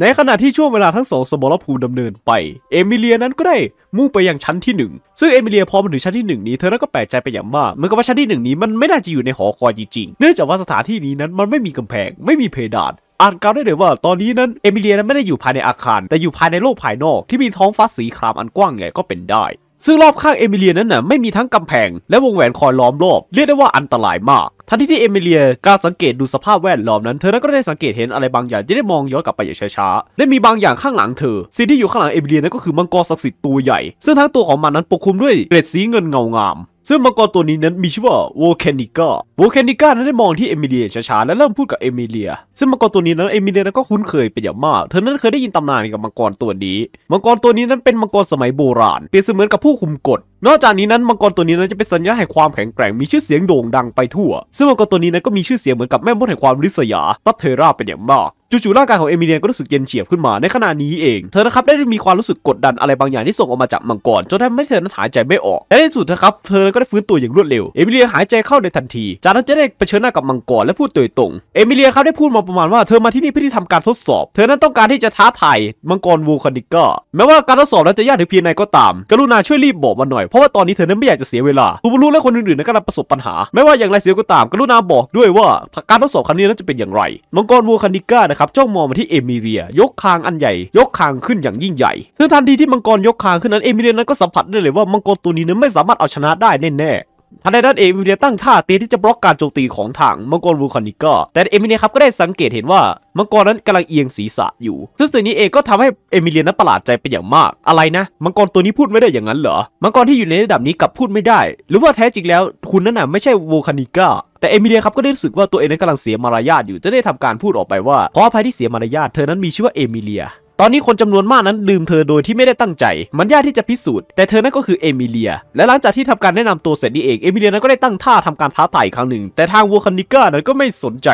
ในขณะที่ช่วงเวลาทั้งสองสมรภูมิดำเนินไป เอมิเลียนั้นก็ได้มุ่งไปยังชั้นที่1ซึ่งเอมิเลียพอมาถึงชั้นที่ 1 นี้เธอนั้นก็แปลกใจไปอย่างมากเหมือนกับว่าชั้นที่ 1 นี้มันไม่น่าจะอยู่ในหอคอยจริงๆ เนื่องจากว่าสถานที่นี้นั้นมันไม่มีกำแพง ไม่มีเพดานอ่านกล่าวได้เลยว่าตอนนี้นั้นเอมิเลียนั้นไม่ได้อยู่ภายในอาคารแต่อยู่ภายในโลกภายนอกที่มีท้องฟ้าสีครามอันกว้างใหญ่ก็เป็นได้ ซึ่งรอบข้างเอมิเลียนั้นน่ะไม่มีทั้งกำแพง และวงแหวนคอยล้อมรอบเรียกได้ว่าอันตรายมากทันทีที่เอมิเลียกล้าสังเกตดูสภาพแวดล้อมนั้นเธอนั้นก็ได้สังเกตเห็นอะไรบางอย่างที่ได้มองย้อนกลับไปอย่างช้าๆได้มีบางอย่างข้างหลังเธอสิ่งที่อยู่ข้างหลังเอมิเลียนั้นก็คือมังกรศักดิ์สิทธิ์ตัวใหญ่ ซึ่งทั้งตัวของมันนั้นปกคลุมด้วยเกล็ดสีเงินเงางามซึ่งมังกรตัวนี้นั้นมีชื่อว่าโวเแคนิก้าโวเแคนิก้านั้นได้มองที่เอมิเลียช้าๆและเริ่มพูดกับเอมิเลีย ซึ่งมังกรตัวนี้นั้นเอมิเลียนั้นก็คุ้นเคยเป็นอย่างมากเธอนั้นเคยได้ยินตำนานกับมังกรตัวนี้ มังกรตัวนี้นั้นเป็นมังกรสมัยโบราณเปรียบเสมือนกับผู้คุมกฎนอกจากนี้นั้นมังกรตัวนี้นั้นจะเป็นสัญญาแห่งความแข็งแกร่งมีชื่อเสียงโด่งดังไปทั่ว ซึ่งมังกรตัวนี้นั้นก็มีชื่อเสียงเหมือนกับแม่มดแห่งความริษยาซับเทราเป็นอย่างมากจู่ๆร่างกายของเอมิเลียนก็รู้สึกเย็นเฉียบขึ้นมาในขณะนี้เองเธอนะครับได้มีความรู้สึกกดดันอะไรบางอย่างที่ส่งออกมาจากมังกรจนทำให้เธอนั้นหายใจไม่ออกและในสุดนะครับเธอก็ได้ฟื้นตัวอย่างรวดเร็วเอมิเลียหายใจเข้าในทันทีจากนั้นจะได้เผชิญหน้ากับมังกรและพูดโดยตรงเอมิเลียครับได้พูดมาประมาณว่าเธอมาที่นี่เพื่อที่ทำการทดสอบ เธอนั้นต้องการที่จะท้าทายมังกรวูคานิก้าแม้ว่าการทดสอบนั้นจะยากถึงเพียงใดก็ตาม กรุณาช่วยรีบบอกมาหน่อยเพราะว่าตอนนี้เธอนั้นไม่อยากจะเสียเวลาตูบารุและคนอื่นๆนั้นกำลังประสบปัญหา ไม่ว่าอย่างไรเสียก็ตามกรุณาบอกด้วยว่า การทดสอบครั้งนี้นั้นจะเป็นอย่างไร มังกรวัวคานิก้านะครับจ้องมองมาที่เอมิเรีย ยกคางอันใหญ่ ยกคางขึ้นอย่างยิ่งใหญ่ซึ่งทันทีที่มังกรยกคางขึ้นนั้น เอมิเรียนั้นก็สัมผัสได้เลยว่ามังกรตัวนี้นั้นไม่สามารถเอาชนะได้แน่ๆทันใดนั้นเอมิเนียตั้งท่าเตีที่จะบล็อกการโจมตีของทางมังกรวูคอนิก้า แต่เอมิเนียครับก็ได้สังเกตเห็นว่ามังกรนั้นกำลังเอียงศีรษะอยู่ ซึ่งสิ่งนี้เองก็ทำให้เอมิเลียนั้นประหลาดใจเป็นอย่างมาก อะไรนะ มังกรตัวนี้พูดไม่ได้อย่างนั้นเหรอ มังกรที่อยู่ในระดับนี้กลับพูดไม่ได้ หรือว่าแท้จริงแล้วคุณนั้นน่ะไม่ใช่วูคอนิก้า แต่เอมิเลียครับก็ได้รู้สึกว่าตัวเองนั้นกำลังเสียมารยาทอยู่จะได้ทำการพูดออกไปว่าขออภัยที่เสียมารยาท เธอนั้นมีชื่อว่าเอมิเลียตอนนี้คนจำนวนมากนั้นลืมเธอโดยที่ไม่ได้ตั้งใจ มันยากที่จะพิสูจน์ แต่เธอนั้นก็คือเอมิเลีย และหลังจากที่ทำการแนะนำตัวเสร็จนี่เองเอมิเลียนั้นก็ได้ตั้งท่าทำการท้าทายครั้งหนึ่ง แต่ทางวัวคันนิก้านั้นก็ไม่สนใจ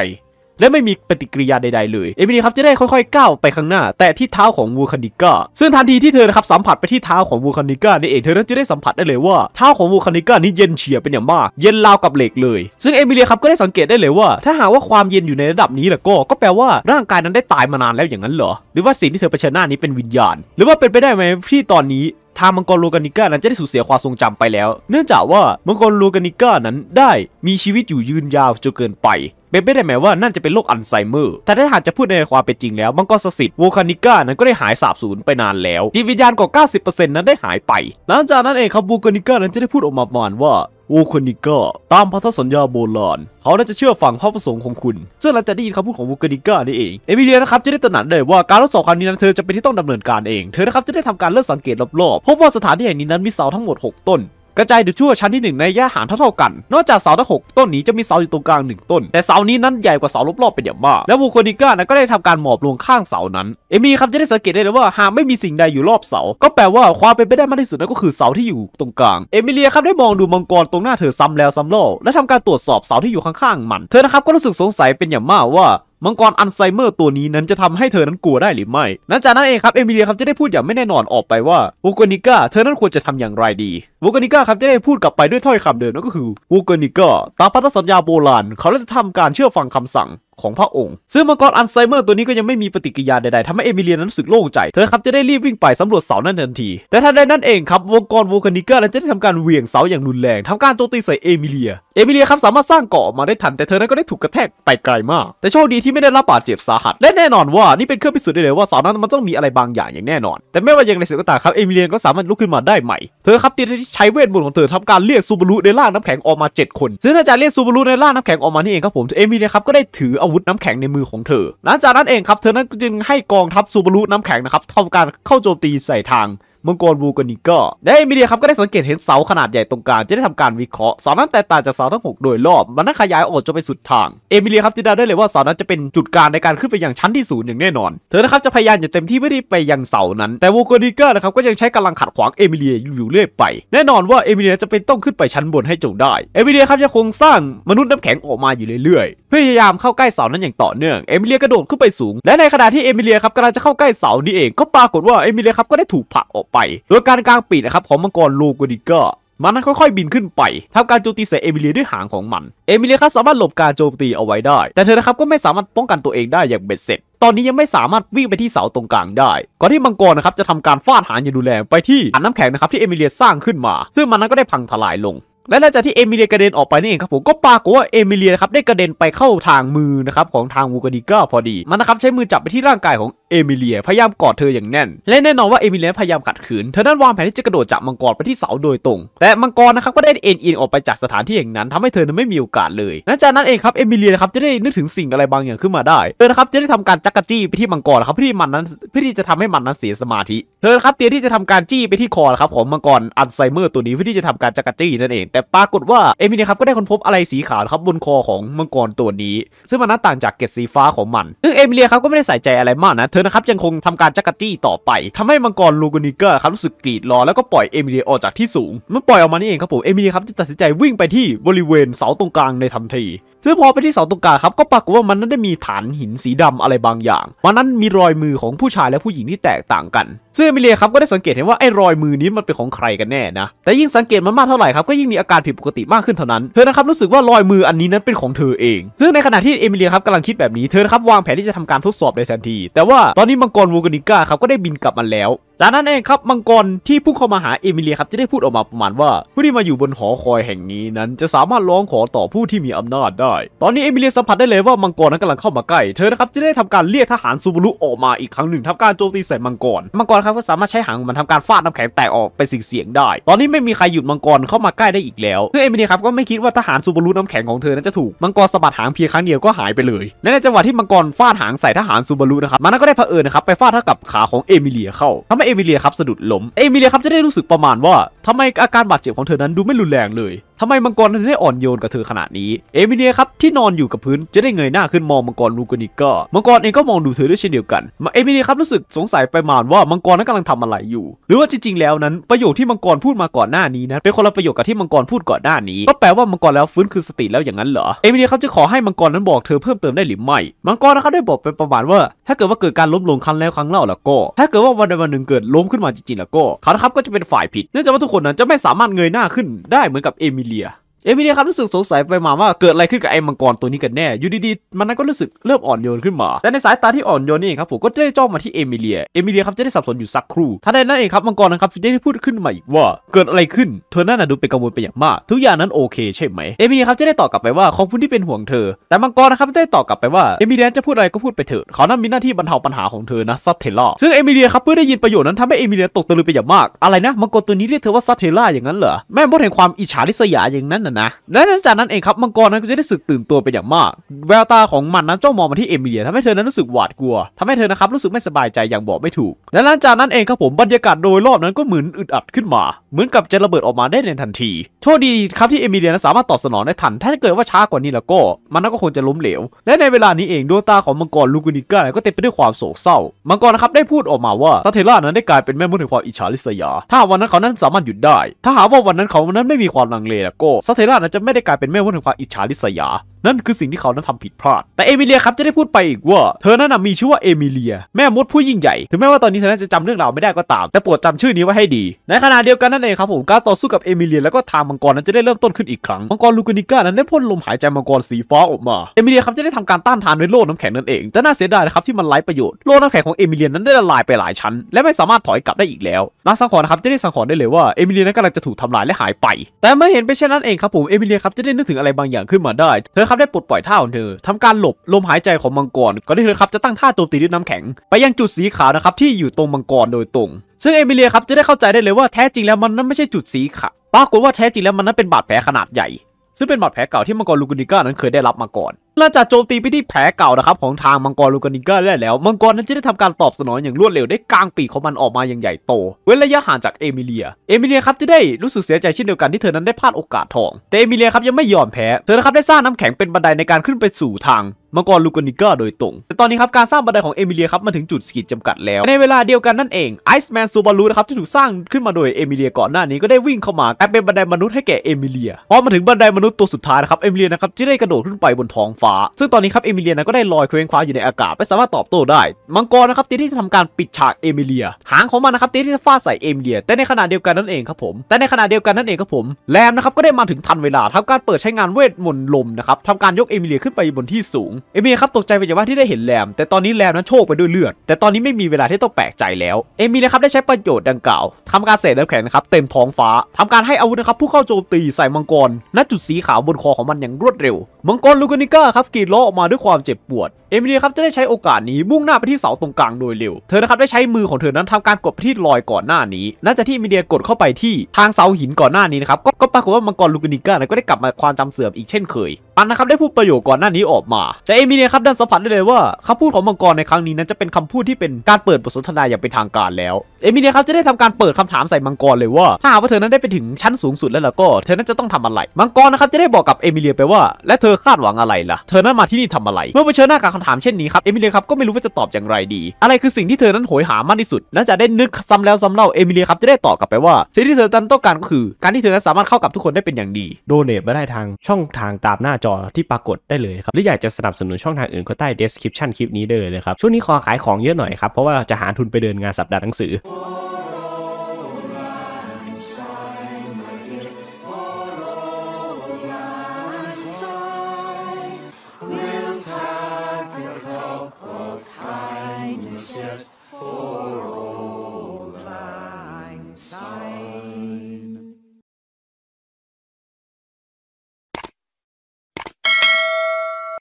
และไม่มีปฏิกิริยาใดๆเลย เอมิลีครับจะได้ค่อยๆก้าวไปข้างหน้า แต่ที่เท้าของวูคานิก้าซึ่งทันทีที่เธอนะครับสัมผัสไปที่ เท้าของวูคานิก้านี่เองเธอนั้นจะได้สัมผัสได้เลยว่าเท้าของวูคานิก้านี่เย็นเฉียบเป็นอย่างมาก เย็นราวกับเหล็กเลย ซึ่งเอมิลีครับก็ได้สังเกตได้เลยว่าถ้าหากว่าความเย็นอยู่ในระดับนี้แล้วก็ก็แปลว่าร่างกายนั้นได้ตายมานานแล้วอย่างนั้นเหรอหรือว่าสิ่งที่เธอเผชิญหน้านี้เป็นวิญญาณ หรือว่าเป็นไปได้ไหมที่ตอนนี้ทางมังกรโลกานิก้านั้นจะได้สูญเสียความทรงจำไปแล้ว เนื่องจากว่ามังกรโลกานิก้านั้นได้มีชีวิตอยู่ยืนยาวจนเกินไปเป็นไปได้ไหมว่านั่นจะเป็นโรคอัลไซเมอร์แต่ถ้าหากจะพูดในความเป็นจริงแล้วมังกรสิทธิ์โวคานิก้านั้นก็ได้หายสาบสูญไปนานแล้วจิตวิญญาณกว่า 90%นั้นได้หายไปหลังจากนั้นเองครับโวคานิก้านั้นจะได้พูดออกมาประมาณว่าโอคนิก้าตามพันธสัญญาโบราณเขาน่าจะเชื่อฟังพ่อประสงค์ของคุณ ซึ่งหลังจากได้ยินคำพูดของวูเกนิก้านี่เอง เอมิเลียนะครับจะได้ตระหนักได้ว่าการทดสอบครั้งนี้นั้นเธอจะเป็นที่ต้องดำเนินการเอง เธอนะครับจะได้ทำการเลิกสังเกตรอบๆ พบว่าสถานที่แห่งนี้นั้นมีเสาทั้งหมด 6 ต้นกระจายอยู่ทั่วชั้นที่ 1 ในแย่หางเท่า ๆ กัน นอกจากเสาทั้งหต้นนี้จะมีเสาอยู่ตรงกลางหนึ่งต้น แต่เสานี้นั้นใหญ่กว่าเสารอบๆเป็นอย่างมาก และวูโคนิก้านั้นก็ได้ทำการหมอบลงข้างเสานั้น เอมี่ครับจะได้สังเกตได้เลยว่าหากไม่มีสิ่งใดอยู่รอบเสา ก็แปลว่าความเป็นไปได้มากที่สุดนั่นก็คือเสาที่อยู่ตรงกลาง เอมิเลียครับได้มองดูมังกรตรงหน้าเธอซ้ำแล้วซ้ำเล่า และทำการตรวจสอบเสาที่อยู่ข้างๆมัน เธอนะครับก็รู้สึกสงสัยเป็นอย่างมากว่ามังกรอัลไซเมอร์ตัวนี้นั้นจะทำให้เธอนั้นกลัวได้หรือไม่ นัันจากนั้นเองครับ เอมิเลียครับจะได้พูดอย่างไม่แน่นอนออกไปว่า วูกานิก้าเธอนั้นควรจะทำอย่างไรดี วูกานิก้าครับจะได้พูดกลับไปด้วยถ้อยคำเดิมนั่นก็คือ วูกานิก้าตามพันธสัญญาโบราณเขาจะทำการเชื่อฟังคำสั่งของพระองค์ ซึ่งมังกรอัลไซเมอร์ตัวนี้ก็ยังไม่มีปฏิกิริยาใด ๆ ทำให้เอมิเลียนรู้สึกโล่งใจ เธอครับจะได้รีบวิ่งไปสำรวจเสานั้นทันที แต่ทันใดนั้นเองครับวงกรวูคานิกอร์นั้นจะได้ทำการเหวี่ยงเสาอย่างรุนแรง ทำการโจมตีใส่เอมิเลีย เอมิเลียครับสามารถสร้างเกาะมาได้ทัน แต่เธอนั้นก็ได้ถูกกระแทกไปไกลมาก แต่โชคดีที่ไม่ได้รับบาดเจ็บสาหัส และแน่นอนว่า นี่เป็นเครื่องพิสูจน์ได้เลยว่าเสานั้นมันต้องมีอะไรบางอย่างอย่างแน่นอน แต่ไม่ว่าอย่างไรเสียก็ตามครับเอมิเลียนก็สามารถลุกขึ้นมาได้ใหม่เธอครับตีใช้เวทมนต์ของเธอทำการเรียกซูบารุในร่างน้ำแข็งออกมา7คนซึ่ง้าจะเรียกซูบารุในร่างน้ำแข็งออกมานี่เองครับผมเอมิเลียครับก็ได้ถืออาอาวุธน้ำแข็งในมือของเธอ หลังจากนั้นเองครับ เธอนั้นจึงให้กองทัพซูบารุน้ำแข็งนะครับทำการเข้าโจมตีใส่ทางมังกรบูกานิก้าแลเมีเลียครับก็ได้สังเกตเห็นเสาขนาดใหญ่ตรงกลางจะได้ทำการวิเคราะห์เสานั้นแตกต่างจากเสาทั้ง 6 โดยรอบ มันนั้นขยายออกจนไปสุดทาง เอมิเลียครับจินาได้เลยว่าเสานั้นจะเป็นจุดกลางในการขึ้นไปยังชั้นที่สูงอย่างแน่นอน เธอนะครับจะพยายามอย่างเต็มที่เพื่อที่ไปยังเสานั้น แต่บูกานิก้านะครับก็ยังใช้กำลังขัดขวางเอมิเลียอยู่เรื่อยไปแน่นอนว่าเอมิเลียจะเป็นต้องขึ้นไปชั้นบนให้จงได้เอมิเลียครับจะคงสร้างมนุษย์น้ำแข็งออกมาอยู่เรื่อยพยายามเข้าใกล้เสานั้นอย่างต่อเนื่องเอมิเลียกระโดดขึ้นไปสูงและในขณะที่เอมิเลียครับกำลังจะเข้าใกล้เสานี้เองก็ปรากฏว่าเอมิเลียครับก็ได้ถูกผลักออกไป โดยการกลางปีกนะครับของมังกรลูกดิกามันนั้นค่อย ๆบินขึ้นไปทำการโจมตีใส่เอมิเลียด้วยหางของมัน เอมิเลียครับสามารถหลบการโจมตีเอาไว้ได้ แต่เธอนะครับก็ไม่สามารถป้องกันตัวเองได้อย่างเบ็ดเสร็จ ตอนนี้ยังไม่สามารถวิ่งไปที่เสาตรงกลางได้ก่อนที่มังกรนะครับจะทำการฟาดหางอย่างดุแรงไปที่อันน้ำแข็งนะครับที่เอมิเลียสร้างขึ้นมาซึ่งมันนั้นก็ได้พังทลายลงและหลังจากที่เอมิเลียกระเด็นออกไปนี่เองครับผมก็ปรากฏว่าเอมิเลียครับ ได้กระเด็นไปเข้าทางมือนะครับ ของทางวูกาดิก้าพอดี มันนะครับ ใช้มือจับไปที่ร่างกายของเอมิเลียพยายามกอดเธออย่างแน่น และแน่นอนว่าเอมิเลีย พยายามขัดขืนเธอนั้นวางแผนที่จะกระโดดจากมังกรไปที่เสาโดยตรง แต่มังกรนะครับก็ได้เอ็นเอ็นออกไปจากสถานที่แห่งนั้นทำให้เธอนั้นไม่มีโอกาสเลยหลังจากนั้นเองครับ เอมิเลียนะครับจะได้นึกถึงสิ่งอะไรบางอย่างขึ้นมาได้เธอนะครับจะได้ทำการจักกะจี้ไปที่มังกรครับเพื่อที่มันนั้นเพื่อที่จะทำให้มันนั้นเสียสมาธิ เธอครับเตรียมที่จะทำการจี้ไปที่คอครับของมังกรอัลไซเมอร์ตัวนี้เพื่อที่จะทำการจักกะจี้นั่นเอง แต่ปรากฏว่าเอมิเลียครับก็ได้ค้นพบอะไรสีขาวครับบนคอของมังกรตัวนี้ซึ่งมันนั้นต่างจากเกล็ดสีฟ้าของมันซึ่งเอมิเลียครับก็ไม่ได้ใส่ใจอะไรมากนะเธอนะครับยังคงทำการจักรจี้ต่อไป ทำให้มังกรลูกนิเกอร์ครับรู้สึกกรีดร้องแล้วก็ปล่อยเอมิเลียออกจากที่สูง มันปล่อยออกมานี่เองครับผม เอมิเลียครับจตัดสินใจวิ่งไปที่บริเวณเสาตรงกลางในทันทีซึ่งพอไปที่เสาตรงกลางครับก็ปรากฏว่ามันนั้นได้มีฐานหินสีดำอะไรบางอย่างมันนั้นมีรอยมือของผู้ชายและผู้หญิงที่แตกต่างกันซึ่งเอมิเลียครับก็ได้สังเกตเห็นว่า ไอ้รอยมือนี้มันเป็นของใครกันแน่นะแต่ยิ่งสังเกตมันมากเท่าไหร่ครับ ก็ยิ่งมีอาการผิดปกติมากขึ้นเท่านั้นเธอนะครับรู้สึกว่ารอยมืออันนี้นั้นเป็นของเธอเอง ซึ่งในขณะที่เอมิเลียครับกำลังคิดแบบนี้เธอนะครับวางแผนที่จะทำการทดสอบในทันที แต่ว่าตอนนี้มังกรวูกานิก้าครับก็ได้บินกลับมาแล้ว จากนั้นเองครับมังกรที่พุ่งเข้ามาหาเอมิเลียครับจะได้พูดออกมาประมาณว่า ผู้ที่มาอยู่บนหอคอยแห่งนี้นั้น จะสามารถร้องขอต่อผู้ที่มีอำนาจได้ ตอนนี้เอมิเลียสัมผัสได้เลยว่ามังกรนั้นกำลังเข้ามาใกล้เธอนะครับจะได้ทำการเรียกทหารซูบารุออกมาอีกครั้งหนึ่งทำการโจมตีใส่มังกรมังกรรครับก็สามารถใช้หางมันทำการฟาดน้ำแข็งแตกออกเป็นสิ่งเสียงได้ ตอนนี้ไม่มีใครหยุดมังกรเข้ามาใกล้ได้อีกแล้วซึ่งเอมิเนียครับก็ไม่คิดว่าทหารซูบารุน้ำแข็งของเธอนั้นจะถูก มังกรสะบัดหางเพียงครั้งเดียวก็หายไปเลยและในจังหวะที่มังกรฟาดหางใส่ทหารซูบารุนะครับ มันก็ได้เผอิญนะครับไปฟาดเท่ากับขาของเอมิเลียเข้าทำให้เอมิเลียครับสะดุดล้มเอมิเลียครับจะได้รู้สึกประมาณว่าทำไมอาการบาดเจ็บของเธอนั้นดูไม่รุนแรงเลยทำไมมังกรถึงได้อ่อนโยนกับเธอขนาดนี้เอมิเนียครับที่นอนอยู่กับพื้นจะได้เงยหน้าขึ้นมองมังกรลูกานิก้ามังกรเองก็มองดูเธอด้วยเช่นเดียวกันเอมิเนียครับรู้สึกสงสัยไปมาว่ามังกรนั้นกำลังทำอะไรอยู่ หรือว่าจริงๆแล้วนั้น ประโยคที่มังกรพูดมาก่อนหน้านี้นะ เป็นคนละประโยคกับที่มังกรพูดก่อนหน้านี้ก็แปลว่ามังกรแล้วฟื้นคืนสติแล้วอย่างนั้นเหรอเอมิเนียเขาจะขอให้มังกรนั้นบอกเธอเพิ่มเติมได้หรือไม่มังกรนะครับได้บอกไปประมาณว่า ถ้าเกิดว่าเกิดการล้มลงครั้งแล้วครั้งเล่าแล้วก็ถ้าเกิดว่าวันใดวันหนึ่งเกิดล้มขึ้นมาจริงๆแล้วก็เขาครับก็จะเป็นฝ่ายผิดเนื่องจากว่าทุกคนนั้นจะไม่สามารถเงยหน้าขึ้นได้เหมือนกับเอมิเ Familia. เอมิเลียครับรู้สึกสงสัยไปมาว่า เกิดอะไรขึ้นกับไอ้มังกรตัวนี้กันแน่อยู่ดีๆ มันนั้นก็รู้สึกเริ่มอ่อนโยนขึ้นมาแต่ในสายตาที่อ่อนโยนนี่ครับผมก็ได้จ้องมาที่เอมิเลียเอมิเลียครับจะได้สับสนอยู่สักครู่ท่านใดนั้นเองครับมังกรนะครับจะได้พูดขึ้นมาอีกว่า เกิดอะไรขึ้นเธอหน่าดูเป็นกังวลไปอย่างมาก ทุกอย่างนั้นโอเคใช่ไหมเอมิเลียครับจะได้ตอบกลับไปว่าขอบคุณที่เป็นห่วงเธอ แต่มังกรนะครับได้ตอบกลับไปว่าเอมิเลียจะพูดอะไรก็พูดไปเถอะเขานั้นมีหน้าที่บรรเทาปัญหาของเธอนะซัตเทล่าซึ่งเอมิเลียครับเพื่อได้ยินประโยชน์นั้นทำให้เอมิเลียตกตะลึงไปอย่างมาก อะไรนะมังกรตัวนี้เรียกเธอว่าซัตเทล่าอย่างนั้นเหรอแม่บทแห่งความอิจฉาริษยาอย่างนั้นนะนะและจากนั้นเองครับมังกรนั้นก็จะได้สึกตื่นตัวไปอย่างมาก แววตาของมันนั้นจ้องมองมาที่เอมิเลียทำให้เธอนั้นรู้สึกหวาดกลัวทำให้เธอนะครับรู้สึกไม่สบายใจอย่างบอกไม่ถูกและหลังจากนั้นเองครับผมบรรยากาศโดยรอบนั้นก็เหมือนอึดอัดขึ้นมาเหมือนกับจะระเบิดออกมาได้ในทันทีโชคดีครับที่เอมิเลียนั้นสามารถตอบสนองได้ทันถ้าเกิดว่าช้ากว่านี้แล้วก็มันก็คงจะล้มเหลว และในเวลานี้เองดวงตาของมังกรลูกุนิก้าก็เต็มไปด้วยความโศกเศร้า มังกรนะครับได้พูดออกมาว่าซาเทล่านั้นได้กลายเป็นแม่มดแห่งความอิจฉาริษยา ถ้าวันนั้นเขานั้นสามารถหยุดได้ ถ้าหาว่าวันนั้นเขานั้นไม่มีความลังเลแล้วก็ซาเเทราอาจจะไม่ได้กลายเป็นแม่มดแห่งความอิจฉาริษยานั่นคือสิ่งที่เขานั้นทำผิดพลาด แต่เอมิเลียครับจะได้พูดไปอีกว่าเธอนั้นมีชื่อว่าเอมิเลียแม่มดผู้ยิ่งใหญ่ ถึงแม้ว่าตอนนี้เธอจะจำเรื่องราวไม่ได้ก็ตาม แต่โปรดจำชื่อนี้ไว้ให้ดี ในขณะเดียวกันนั่นเองครับผมการต่อสู้กับเอมิเลียแล้วก็ทางมังกรนั้นจะได้เริ่มต้นขึ้นอีกครั้ง มังกรลูกานิก้านั้นได้พ่นลมหายใจมังกรสีฟ้าออกมา เอมิเลียครับจะได้ทำการต้านทานในโลกน้ำแข็งนั่นเอง แต่น่าเสียดายนะครับที่มันไร้ประโยชน์ โลกน้ำแข็งของเอมิเลียนั้นได้ละลายไปหลายชั้นและไม่สามารถถอยกลับได้อีกแล้วนักสังหารณ์ครับจะได้สังหารได้เลยว่าเอมิเลียนั้นกำลังจะถูกทำลายและหายไปแต่เมื่อเห็นไปเช่นนั้นเองครับผมเอมิเลียครับจะได้นึกถึงอะไรบางอย่างขึ้นมาได้เธอครับได้ปลดปล่อยท่าของเธอทำการหลบลมหายใจของมังกรก่อนที่เธอครับจะตั้งท่าตัวตีด้วยน้ำแข็ง ไปยังจุดสีขาวนะครับ ที่อยู่ตรงมังกรโดยตรง ซึ่งเอมิเลียครับจะได้เข้าใจได้เลยว่าแท้จริงแล้วมันนั้นไม่ใช่จุดสีขาวปรากฏว่าแท้จริงแล้วมันนั้นเป็นบาดแผลขนาดใหญ่ ซึ่งเป็นบาดแผลเก่าที่มังกรลูกุนิก้านั้นเคยได้รับมาก่อนหลังจากโจมตีไปที่แผลเก่านะครับของทางมังกรลูกานิกาได้แล้ว มังกรนั้นจะได้ทำการตอบสนองอย่างรวดเร็วได้กลางปีกของมันออกมาอย่างใหญ่โตเว้นระยะห่างจากเอมิเลียเอมิเลียครับจะได้รู้สึกเสียใจเช่นเดียวกันที่เธอนั้นได้พลาดโอกาสทอง แต่เอมิเลียครับยังไม่ยอมแพ้เธอนะครับได้สร้างน้ำแข็งเป็นบันไดในการขึ้นไปสู่ทางมังกรลูกานิกาโดยตรง แต่ตอนนี้ครับการสร้างบันไดของเอมิเลียครับมาถึงจุดสกิดจำกัดแล้ว ในเวลาเดียวกันนั่นเองไอซ์แมนซูบารูนะครับที่ถูกสร้างขึ้นมาโดยเอมิเลียก่อนหน้านี้ก็ได้วิ่งเข้ามากลายเป็นบันไดมนุษย์ให้แก่เอมิเลียพอมาถึงบันไดมนุษย์ตัวสุดท้ายนะครับเอมิเลียนะครับจะได้กระโดดขึ้นไปบนท้องฟ้าซึ่งตอนนี้ครับเอมิเลียนะก็ได้ลอยเคว้งคว้าอยู่ในอากาศไม่สามารถตอบโต้ได้มังกรนะครับตีที่จะทำการปิดฉากเอมิเลีย หางของมันนะครับตีที่จะฟาดใส่เอมิเลียแต่ในขณะเดียวกันนั่นเองครับผมแต่ในขณะเดียวกันนั่นเองครับผมแรมนะครับก็ได้มาถึงทันเวลาทำการเปิดใช้งานเวทมนต์ลมนะครับทำการยกเอมิเลียขึ้นไปบนที่สูงเอมิเลียครับตกใจไปจากว่าที่ได้เห็นแรมแต่ตอนนี้แรมนั้นโชคไปด้วยเลือด แต่ตอนนี้ไม่มีเวลาที่ต้องแปลกใจแล้วเอมิเลียครับได้ใช้ประโยชน์ดังกล่าวทำการเสดน้ำแข็งนะครับเต็มท้องฟ้าทำการให้อาวุธนะครับผู้เข้าโจมตีใส่มังกรณจุดสีขาวบนคอของมันอย่างรวดเร็วมังกรลูกานิก้าครับกรีดร้องออกมาด้วยความเจ็บปวดเอมิเลียครับจะได้ใช้โอกาสนี้มุ่งหน้าไปที่เสาตรงกลางโดยเร็วเธอนะครับได้ใช้มือของเธอนั้นทำการ กดไปที่ลอยก่อนหน้านี้น่าจะที่เอมิเลียกดเข้าไปที่ทางเสาหินก่อนหน้านี้นะครับก็ปรากฏว่ามังกรลูกนิก้าก็ได้กลับมาความจำเสื่อมอีกเช่นเคยปันนะครับได้พูดประโยคก่อนหน้านี้ออกมาจะเอมิเลียครับดันสัมผัสได้เลยว่าคำพูดของมังกรในครั้งนี้นั้น จะเป็นคำพูดที่เป็นการเปิดบทสนทนาอย่างเป็นทางการแล้วเอมิเลียครับจะได้ทำการเปิดคำถามใส่มังกรเลยว่าถ้าหากว่าเธอนั้นได้ไปถึงชั้นสูงสุดแล้วล่ะก็เธอนั้นจะต้องทำอะไรมังกรนะครับจะได้บอกกับเอมิเลียไปว่าและเธอคาดหวังอะไรล่ะเธอนั้นมาที่นี่ทำอะไรเมื่อเผชิญหน้ากับคาถามเช่นนี้ครับเอมิเลียครับก็ไม่รู้ว่าจะตอบอย่างไรดี อะไรคือสิ่งที่เธอนั้นโหยหามากที่สุดและจะได้นึกซ้ำแล้วซ้ำเล่าเอมิเลียครับจะได้ตอบกลับไปว่าสิ่งที่เธอนันต้องการก็คือการที่เธอนั้นสามารถเข้ากับทุกคนได้เป็นอย่างดีโดเนทมาได้ทางช่องทางตามหน้าจอที่ปรากฏได้เลย ครับหรืออยากจะสนับสนุนช่องทางอื่นก็ใต้ description คลิปนี้ได้เลยครับช่วงนี้ขอขายของเยอะหน่อยครับเพราะว่าจะหาทุนไปเดินงานสัปดาห์หนังสือ